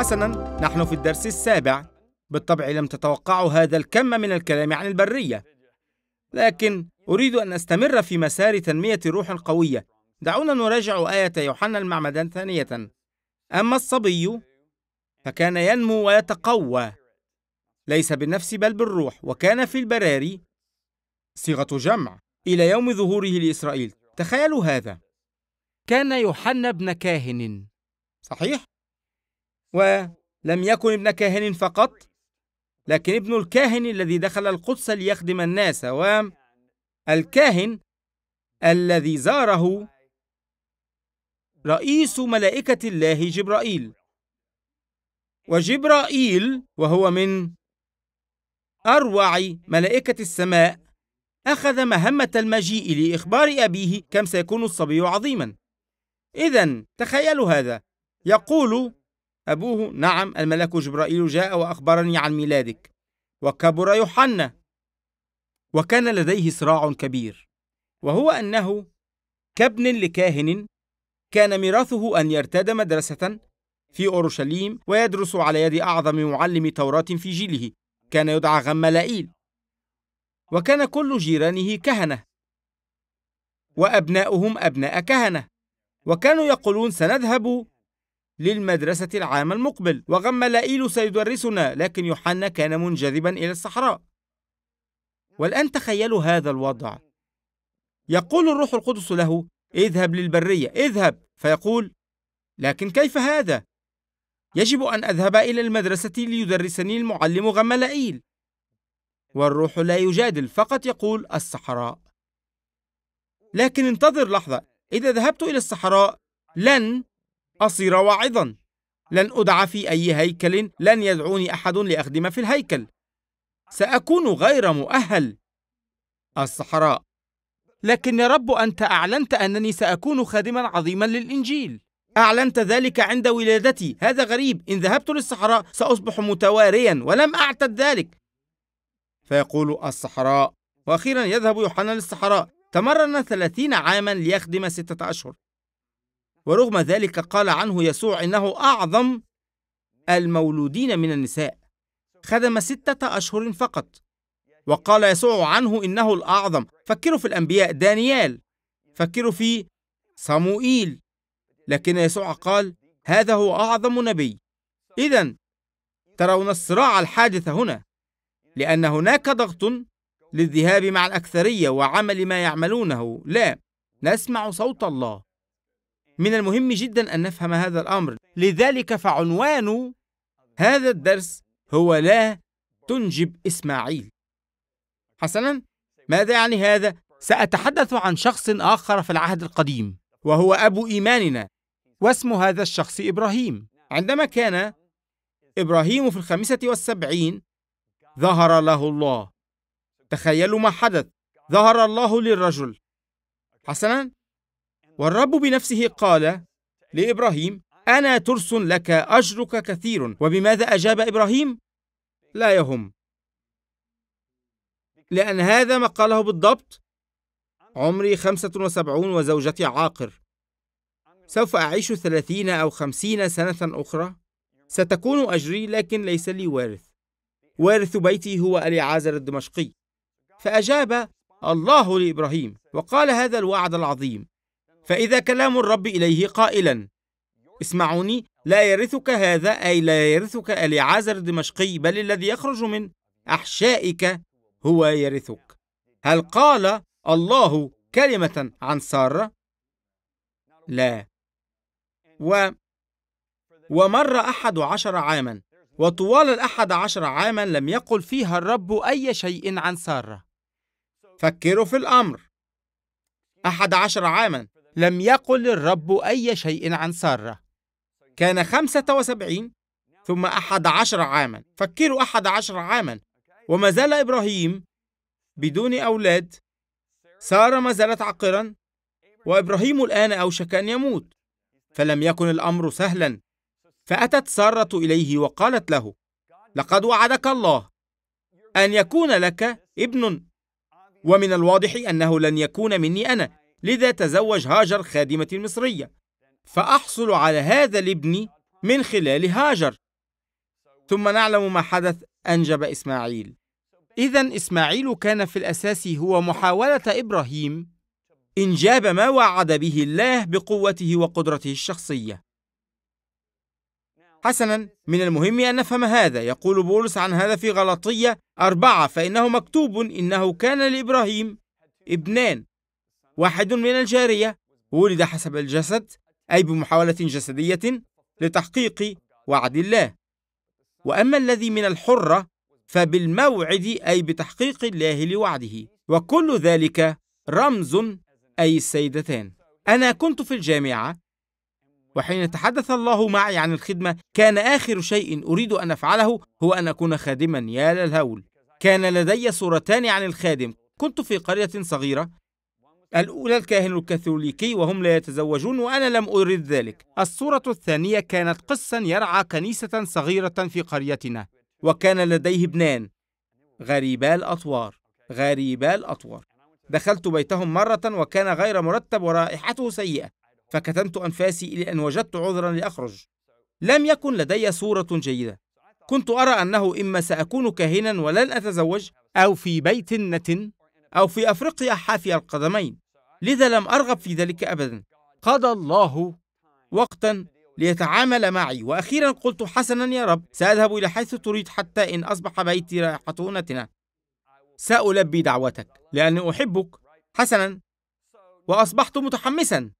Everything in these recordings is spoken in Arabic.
حسنا نحن في الدرس السابع بالطبع لم تتوقعوا هذا الكم من الكلام عن البرية لكن أريد أن أستمر في مسار تنمية روح قوية دعونا نراجع آية يوحنا المعمدان ثانية أما الصبي فكان ينمو ويتقوى ليس بالنفس بل بالروح وكان في البراري صيغة جمع إلى يوم ظهوره لإسرائيل تخيلوا هذا كان يوحنا ابن كاهن صحيح ولم يكن ابن كاهن فقط لكن ابن الكاهن الذي دخل القدس ليخدم الناس والكاهن الذي زاره رئيس ملائكة الله جبرائيل وجبرائيل وهو من أروع ملائكة السماء أخذ مهمة المجيء لإخبار أبيه كم سيكون الصبي عظيما إذا تخيلوا هذا يقول أبوه نعم الملاك جبرائيل جاء وأخبرني عن ميلادك وكبر يوحنا وكان لديه صراع كبير وهو أنه كابن لكاهن كان ميراثه أن يرتاد مدرسة في أورشليم ويدرس على يد أعظم معلم توراة في جيله كان يدعى غملائيل وكان كل جيرانه كهنة وأبناؤهم أبناء كهنة وكانوا يقولون سنذهب للمدرسة العام المقبل وغم لائيل سيدرسنا لكن يوحنا كان منجذبا إلى الصحراء والآن تخيلوا هذا الوضع يقول الروح القدس له اذهب للبرية اذهب فيقول لكن كيف هذا؟ يجب أن أذهب إلى المدرسة ليدرسني المعلم غملائيل والروح لا يجادل فقط يقول الصحراء لكن انتظر لحظة إذا ذهبت إلى الصحراء لن أصير واعظا لن أدعى في أي هيكل لن يدعوني أحد لأخدم في الهيكل سأكون غير مؤهل الصحراء لكن يا رب أنت أعلنت أنني سأكون خادما عظيما للإنجيل أعلنت ذلك عند ولادتي هذا غريب إن ذهبت للصحراء سأصبح متواريا ولم أعتد ذلك فيقول الصحراء وأخيرا يذهب يوحنا للصحراء تمرن ثلاثين عاما ليخدم ستة أشهر ورغم ذلك قال عنه يسوع إنه أعظم المولودين من النساء خدم ستة أشهر فقط وقال يسوع عنه إنه الأعظم فكروا في الأنبياء دانيال فكروا في صموئيل لكن يسوع قال هذا هو أعظم نبي إذا ترون الصراع الحادث هنا لأن هناك ضغط للذهاب مع الأكثرية وعمل ما يعملونه لا نسمع صوت الله من المهم جدا أن نفهم هذا الأمر لذلك فعنوان هذا الدرس هو لا تنجب إسماعيل حسنا ماذا يعني هذا؟ سأتحدث عن شخص آخر في العهد القديم وهو أبو إيماننا واسم هذا الشخص إبراهيم عندما كان إبراهيم في الخامسة والسبعين ظهر له الله تخيلوا ما حدث ظهر الله للرجل حسنا والرب بنفسه قال لابراهيم انا ترس لك اجرك كثير وبماذا اجاب ابراهيم لا يهم لان هذا ما قاله بالضبط عمري خمسه وسبعون وزوجتي عاقر سوف اعيش ثلاثين او خمسين سنه اخرى ستكون اجري لكن ليس لي وارث وارث بيتي هو اليعازر الدمشقي فاجاب الله لابراهيم وقال هذا الوعد العظيم فإذا كلام الرب إليه قائلا اسمعوني لا يرثك هذا أي لا يرثك أليعازر الدمشقي بل الذي يخرج من أحشائك هو يرثك هل قال الله كلمة عن سارة؟ لا و ومر أحد عشر عاما وطوال الأحد عشر عاما لم يقل فيها الرب أي شيء عن سارة فكروا في الأمر أحد عشر عاما لم يقل الرب أي شيء عن سارة كان خمسة وسبعين ثم أحد عشر عاما فكروا أحد عشر عاما وما زال إبراهيم بدون أولاد سارة ما زالت عاقرا وإبراهيم الآن أوشك أن يموت فلم يكن الأمر سهلا فأتت سارة إليه وقالت له لقد وعدك الله أن يكون لك ابن ومن الواضح أنه لن يكون مني أنا لذا تزوج هاجر خادمة مصرية فأحصل على هذا الابن من خلال هاجر ثم نعلم ما حدث أنجب إسماعيل إذا إسماعيل كان في الأساس هو محاولة إبراهيم إنجاب ما وعد به الله بقوته وقدرته الشخصية حسنا من المهم أن نفهم هذا يقول بولس عن هذا في غلطية أربعة فإنه مكتوب إنه كان لإبراهيم ابنان واحد من الجارية ولد حسب الجسد أي بمحاولة جسدية لتحقيق وعد الله وأما الذي من الحرة فبالموعد أي بتحقيق الله لوعده وكل ذلك رمز أي السيدتان أنا كنت في الجامعة وحين تحدث الله معي عن الخدمة كان آخر شيء أريد أن أفعله هو أن أكون خادما يا للهول كان لدي صورتان عن الخادم كنت في قرية صغيرة الأولى الكاهن الكاثوليكي وهم لا يتزوجون وأنا لم أرد ذلك الصورة الثانية كانت قسا يرعى كنيسة صغيرة في قريتنا وكان لديه ابنان غريبا الأطوار غريبا الأطوار دخلت بيتهم مرة وكان غير مرتب ورائحته سيئة فكتمت أنفاسي إلى أن وجدت عذرا لأخرج لم يكن لدي صورة جيدة كنت أرى أنه إما سأكون كاهنا ولن أتزوج أو في بيت نت أو في أفريقيا حافي القدمين لذا لم أرغب في ذلك أبدا قضى الله وقتا ليتعامل معي وأخيرا قلت حسنا يا رب سأذهب إلى حيث تريد حتى إن أصبح بيتي رائحة هنتنا سألبي دعوتك لأني أحبك حسنا وأصبحت متحمسا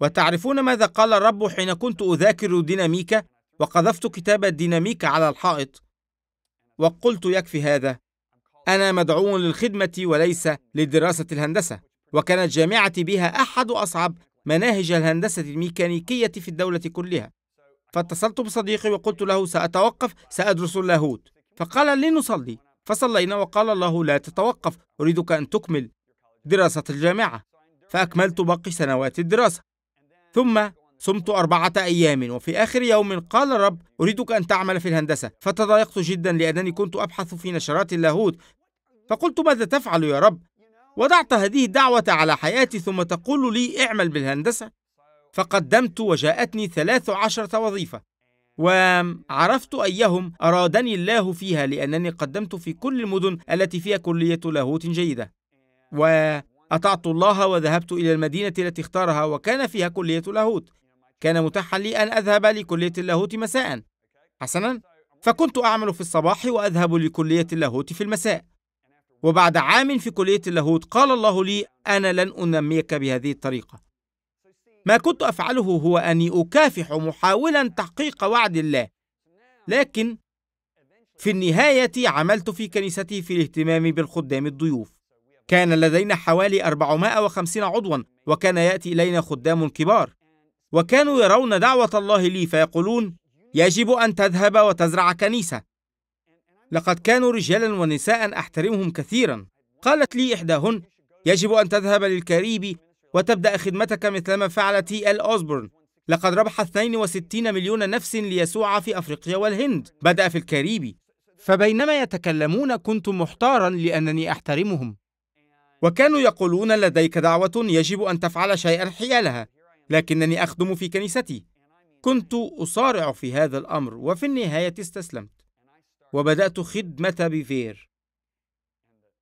وتعرفون ماذا قال الرب حين كنت أذاكر ديناميكا وقذفت كتاب الديناميكا على الحائط وقلت يكفي هذا أنا مدعو للخدمة وليس لدراسة الهندسة وكانت جامعتي بها أحد أصعب مناهج الهندسة الميكانيكية في الدولة كلها فاتصلت بصديقي وقلت له سأتوقف سأدرس اللاهوت فقال لنصلي فصلينا وقال الله لا تتوقف أريدك أن تكمل دراسة الجامعة فأكملت باقي سنوات الدراسة ثم صمت أربعة أيام وفي آخر يوم قال الرب أريدك أن تعمل في الهندسة فتضايقت جدا لأنني كنت أبحث في نشرات اللاهوت فقلت ماذا تفعل يا رب وضعت هذه الدعوة على حياتي ثم تقول لي اعمل بالهندسة فقدمت وجاءتني ثلاث عشرة وظيفة وعرفت أيهم أرادني الله فيها لأنني قدمت في كل المدن التي فيها كلية لاهوت جيدة وأطعت الله وذهبت إلى المدينة التي اختارها وكان فيها كلية لاهوت كان متاحا لي أن أذهب لكلية اللاهوت مساء حسنا فكنت أعمل في الصباح وأذهب لكلية اللاهوت في المساء وبعد عام في كلية اللاهوت قال الله لي أنا لن أنميك بهذه الطريقة ما كنت أفعله هو أني أكافح محاولا تحقيق وعد الله لكن في النهاية عملت في كنيستي في الاهتمام بالخدام الضيوف كان لدينا حوالي 450 عضوا وكان يأتي إلينا خدام كبار وكانوا يرون دعوة الله لي فيقولون يجب أن تذهب وتزرع كنيسة لقد كانوا رجالا ونساء أحترمهم كثيرا قالت لي إحداهن يجب أن تذهب للكاريبي وتبدأ خدمتك مثلما فعل تي أل أوزبورن لقد ربح 62 مليون نفس ليسوع في أفريقيا والهند بدأ في الكاريبي فبينما يتكلمون كنت محتارا لأنني أحترمهم وكانوا يقولون لديك دعوة يجب أن تفعل شيئا حيالها لكنني أخدم في كنيستي كنت أصارع في هذا الأمر وفي النهاية استسلمت وبدأت خدمة بيفير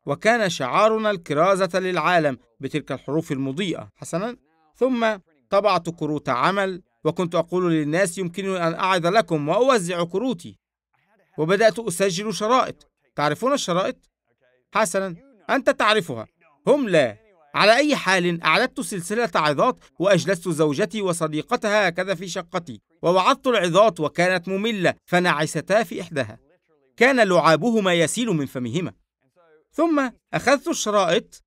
وكان شعارنا الكرازة للعالم بتلك الحروف المضيئة حسنا ثم طبعت كروت عمل وكنت أقول للناس يمكنني أن أعد لكم وأوزع كروتي وبدأت أسجل شرائط تعرفون الشرائط؟ حسنا أنت تعرفها هم لا على أي حال أعددت سلسلة عظات وأجلست زوجتي وصديقتها هكذا في شقتي ووعظت العظات وكانت مملة فنعستا في إحداها كان لعابهما يسيل من فمهما ثم أخذت الشرائط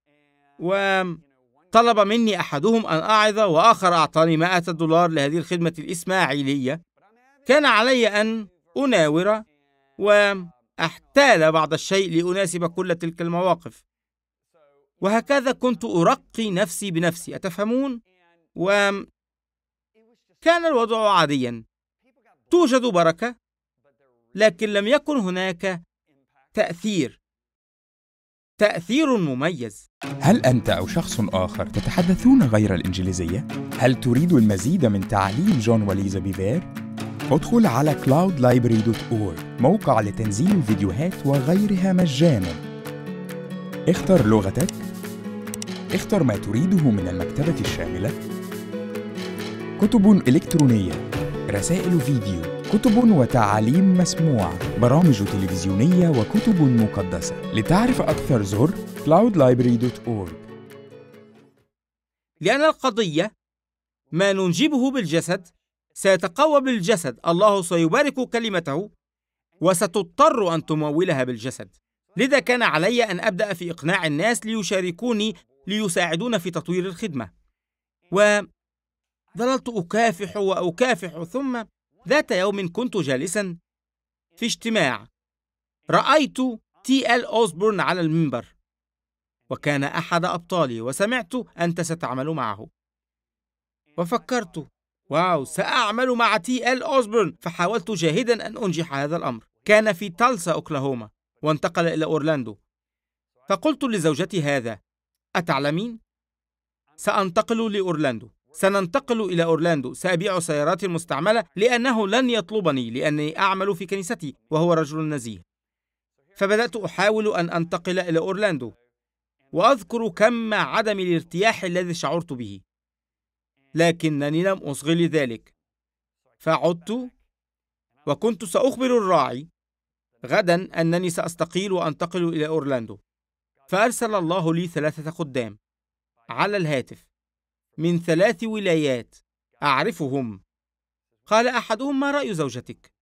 وطلب مني أحدهم أن أعظ وآخر أعطاني مائة دولار لهذه الخدمة الإسماعيلية كان علي أن أناور وأحتال بعض الشيء لأناسب كل تلك المواقف وهكذا كنت أرقي نفسي بنفسي أتفهمون؟ وكان الوضع عاديا توجد بركة لكن لم يكن هناك تأثير تأثير مميز هل أنت أو شخص آخر تتحدثون غير الإنجليزية؟ هل تريد المزيد من تعليم جون وليزا بيفير؟ ادخل على cloudlibrary.org موقع لتنزيل الفيديوهات وغيرها مجانا اختر لغتك اختر ما تريده من المكتبة الشاملة كتب إلكترونية رسائل فيديو كتب وتعاليم مسموعة برامج تلفزيونية وكتب مقدسة لتعرف أكثر زر cloudlibrary.org لأن القضية ما ننجبه بالجسد سيتقوى بالجسد الله سيبارك كلمته وستضطر أن تمولها بالجسد لذا كان علي أن أبدأ في إقناع الناس ليشاركوني ليساعدون في تطوير الخدمة وظللت أكافح وأكافح ثم ذات يوم كنت جالسا في اجتماع رأيت تي أل اوزبورن على المنبر وكان أحد أبطالي وسمعت أنت ستعمل معه وفكرت واو سأعمل مع تي أل اوزبورن فحاولت جاهدا أن أنجح هذا الأمر كان في تالسا أوكلاهوما وانتقل إلى أورلاندو فقلت لزوجتي هذا أتعلمين؟ سأنتقل لأورلاندو سننتقل إلى أورلاندو سأبيع سياراتي المستعملة لأنه لن يطلبني لأني أعمل في كنيستي وهو رجل نزيه فبدأت أحاول أن أنتقل إلى أورلاندو وأذكر كم عدم الارتياح الذي شعرت به لكنني لم أصغ لذلك فعدت وكنت سأخبر الراعي غدا أنني سأستقيل وأنتقل إلى أورلاندو فأرسل الله لي ثلاثة خدام على الهاتف من ثلاث ولايات أعرفهم قال أحدهم ما رأي زوجتك؟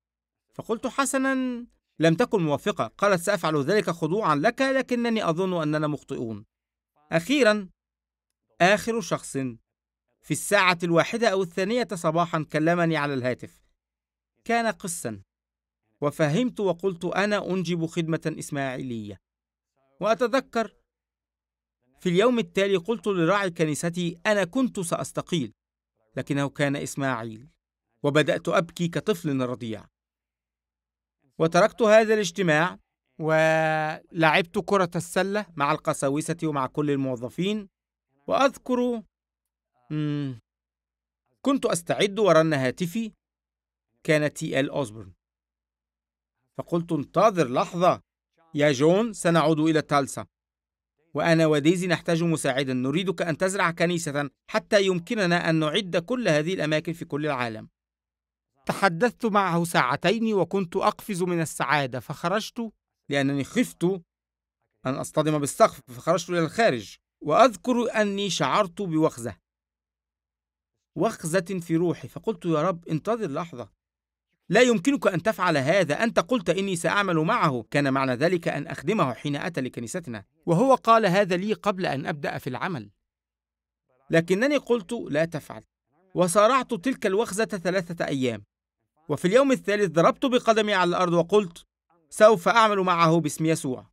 فقلت حسنا لم تكن موافقة قالت سأفعل ذلك خضوعا لك لكنني أظن أننا مخطئون أخيرا آخر شخص في الساعة الواحدة أو الثانية صباحا كلمني على الهاتف كان قصا وفهمت وقلت أنا أنجب خدمة إسماعيلية وأتذكر في اليوم التالي قلت لراعي كنيستي أنا كنت سأستقيل لكنه كان إسماعيل وبدأت أبكي كطفل رضيع وتركت هذا الاجتماع ولعبت كرة السلة مع القساوسة ومع كل الموظفين وأذكر مم. كنت أستعد ورن هاتفي كان تي ال أوزبورن فقلت انتظر لحظة يا جون سنعود إلى تالسا وأنا وديزي نحتاج مساعدا نريدك أن تزرع كنيسة حتى يمكننا أن نعد كل هذه الأماكن في كل العالم تحدثت معه ساعتين وكنت أقفز من السعادة فخرجت لأنني خفت أن أصطدم بالسقف فخرجت إلى الخارج وأذكر أني شعرت بوخزة وخزة في روحي فقلت يا رب انتظر لحظة لا يمكنك أن تفعل هذا أنت قلت إني سأعمل معه كان معنى ذلك أن أخدمه حين أتى لكنيستنا وهو قال هذا لي قبل أن أبدأ في العمل لكنني قلت لا تفعل وصارعت تلك الوخزة ثلاثة أيام وفي اليوم الثالث ضربت بقدمي على الأرض وقلت سوف أعمل معه باسم يسوع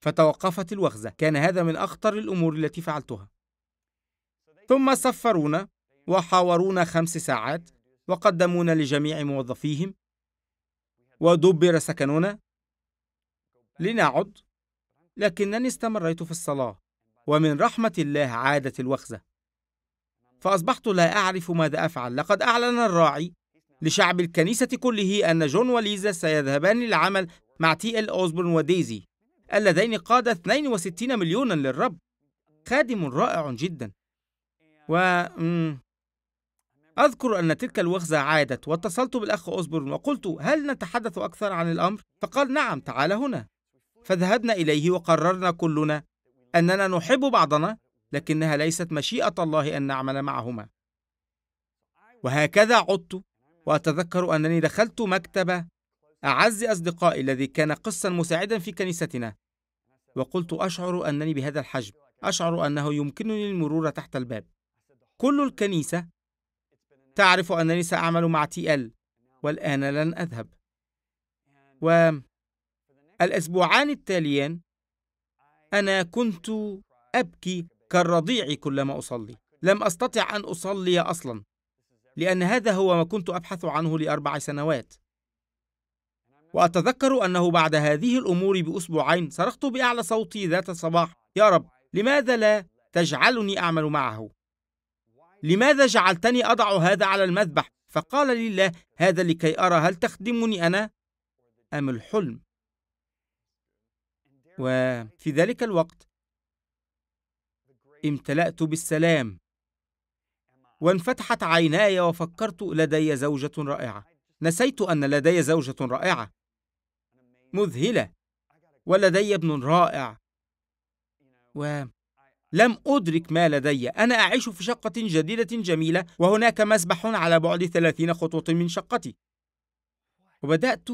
فتوقفت الوخزة كان هذا من أخطر الأمور التي فعلتها ثم سفرونا وحاورونا خمس ساعات وقدمونا لجميع موظفيهم ودبر سكننا لنعد لكنني استمريت في الصلاة ومن رحمة الله عادت الوخزة فأصبحت لا أعرف ماذا أفعل لقد أعلن الراعي لشعب الكنيسة كله أن جون وليزا سيذهبان للعمل مع تي إل أوزبورن وديزي اللذين قادا 62 مليونا للرب خادم رائع جدا و أذكر أن تلك الوخزة عادت واتصلت بالأخ أوزبورن وقلت هل نتحدث أكثر عن الأمر؟ فقال نعم تعال هنا فذهبنا إليه وقررنا كلنا أننا نحب بعضنا لكنها ليست مشيئة الله أن نعمل معهما وهكذا عدت وأتذكر أنني دخلت مكتب أعز أصدقائي الذي كان قسا مساعدا في كنيستنا وقلت أشعر أنني بهذا الحجم أشعر أنه يمكنني المرور تحت الباب كل الكنيسة تعرف أنني سأعمل مع تي إل والآن لن أذهب والأسبوعان التاليان أنا كنت أبكي كالرضيع كلما أصلي لم أستطع أن أصلي أصلا لأن هذا هو ما كنت أبحث عنه لأربع سنوات وأتذكر أنه بعد هذه الأمور بأسبوعين صرخت بأعلى صوتي ذات الصباح يا رب لماذا لا تجعلني أعمل معه لماذا جعلتني أضع هذا على المذبح؟ فقال لي الله هذا لكي أرى هل تخدمني أنا أم الحلم؟ وفي ذلك الوقت امتلأت بالسلام وانفتحت عيناي وفكرت لدي زوجة رائعة نسيت أن لدي زوجة رائعة مذهلة ولدي ابن رائع و لم أدرك ما لدي أنا أعيش في شقة جديدة جميلة وهناك مسبح على بعد ثلاثين خطوة من شقتي وبدأت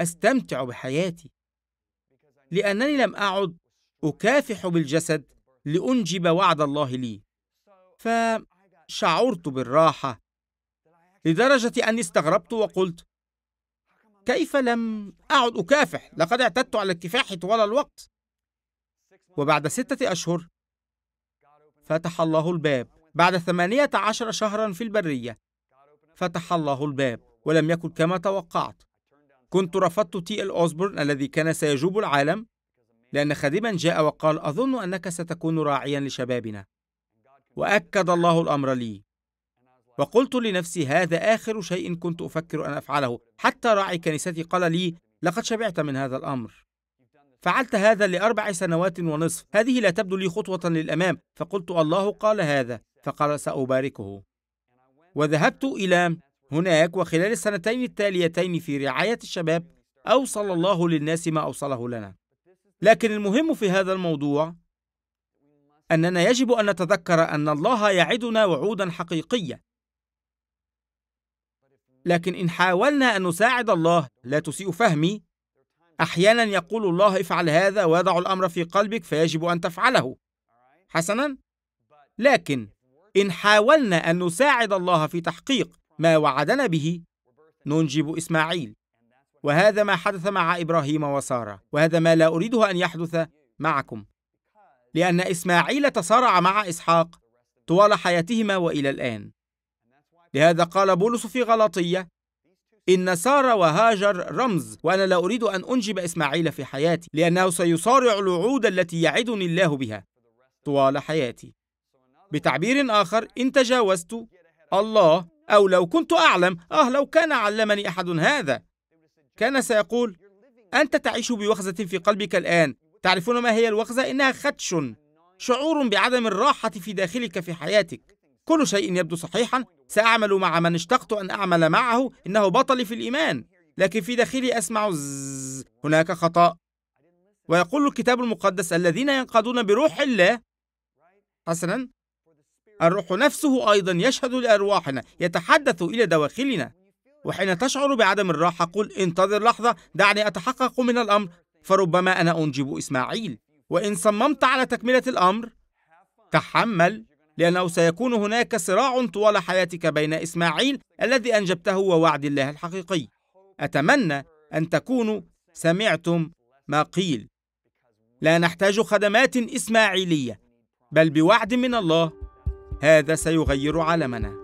أستمتع بحياتي لأنني لم أعد أكافح بالجسد لأنجب وعد الله لي فشعرت بالراحة لدرجة أني استغربت وقلت كيف لم أعد أكافح لقد اعتدت على الكفاح طوال الوقت وبعد ستة أشهر فتح الله الباب بعد ثمانية عشر شهرا في البرية فتح الله الباب ولم يكن كما توقعت كنت رفضت تي ال أوزبورن الذي كان سيجوب العالم لأن خادما جاء وقال أظن أنك ستكون راعيا لشبابنا وأكد الله الأمر لي وقلت لنفسي هذا آخر شيء كنت أفكر أن أفعله حتى راعي كنيستي قال لي لقد شبعت من هذا الأمر فعلت هذا لأربع سنوات ونصف هذه لا تبدو لي خطوة للأمام فقلت الله قال هذا فقال سأباركه وذهبت إلى هناك وخلال السنتين التاليتين في رعاية الشباب أوصل الله للناس ما أوصله لنا لكن المهم في هذا الموضوع أننا يجب أن نتذكر أن الله يعدنا وعودا حقيقية لكن إن حاولنا أن نساعد الله لا تسيء فهمي أحيانا يقول الله افعل هذا ويضع الأمر في قلبك فيجب أن تفعله حسنا لكن إن حاولنا أن نساعد الله في تحقيق ما وعدنا به ننجب إسماعيل وهذا ما حدث مع إبراهيم وسارة وهذا ما لا أريده أن يحدث معكم لأن إسماعيل تصارع مع إسحاق طوال حياتهما وإلى الآن لهذا قال بولس في غلطية إن سارة وهاجر رمز وأنا لا أريد أن أنجب إسماعيل في حياتي لأنه سيصارع الوعود التي يعدني الله بها طوال حياتي بتعبير آخر إن تجاوزت الله أو لو كنت أعلم آه لو كان علمني أحد هذا كان سيقول أنت تعيش بوخزة في قلبك الآن تعرفون ما هي الوخزة؟ إنها خدش شعور بعدم الراحة في داخلك في حياتك كل شيء يبدو صحيحا سأعمل مع من اشتقت أن أعمل معه إنه بطلي في الإيمان لكن في داخلي أسمع زز. هناك خطأ ويقول الكتاب المقدس الذين ينقضون بروح الله حسنا الروح نفسه أيضا يشهد لأرواحنا يتحدث إلى دواخلنا وحين تشعر بعدم الراحة قل انتظر لحظة دعني أتحقق من الأمر فربما أنا أنجب إسماعيل وإن صممت على تكملة الأمر تحمل لأنه سيكون هناك صراع طوال حياتك بين إسماعيل الذي أنجبته ووعد الله الحقيقي أتمنى أن تكونوا سمعتم ما قيل لا نحتاج خدمات إسماعيلية بل بوعد من الله هذا سيغير عالمنا